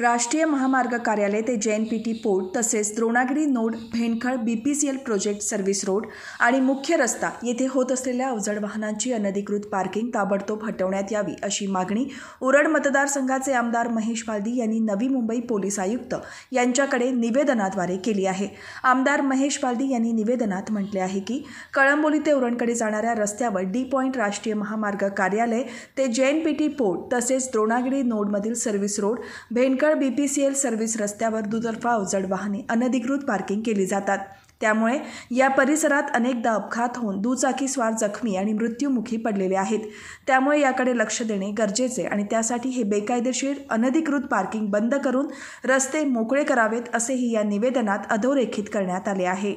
राष्ट्रीय महामार्ग कार्यालय ते एन पी टी पोर्ट तसेच Dronagiri node Bhendkhal B P C L project service road आणि मुख्य रस्ता येथे होत असलेल्या अवजड वाहनांची अनधिकृत पार्किंग ताबडतोब हटवण्यात यावी अशी मागणी उरड मतदारसंघाचे आमदार महेश पालदी यांनी नवी मुंबई पोलीस आयुक्त यांच्याकडे निवेदनाद्वारे केली आहे आमदार महेश पालदी यांनी निवेदनात म्हटले आहे की कळंबोली ते उरणकडे जाणाऱ्या रस्त्यावर डी पॉईंट राष्ट्रीय महामार्ग कार्यालय ते जैन पी टी पोर्ट तसेच Dronagiri नोडमधील service road Bhend Khedkar B P C L service रस्त्यावर दुतर्फा अवजड वाहने अनधिकृत पार्किंग केली जातात त्यामुळे या परिसरात अनेकदा अपघात होऊन दुचाकीस्वार जखमी आणि मृत्यूमुखी पडलेले आहेत त्यामुळे याकडे लक्ष देणे गरजेचे आणि त्यासाठी हे बेकायदेशीर अनधिकृत पार्किंग बंद करून रस्ते मोकळे करावेत असेही या निवेदनात अधोरेखित करण्यात आले आहे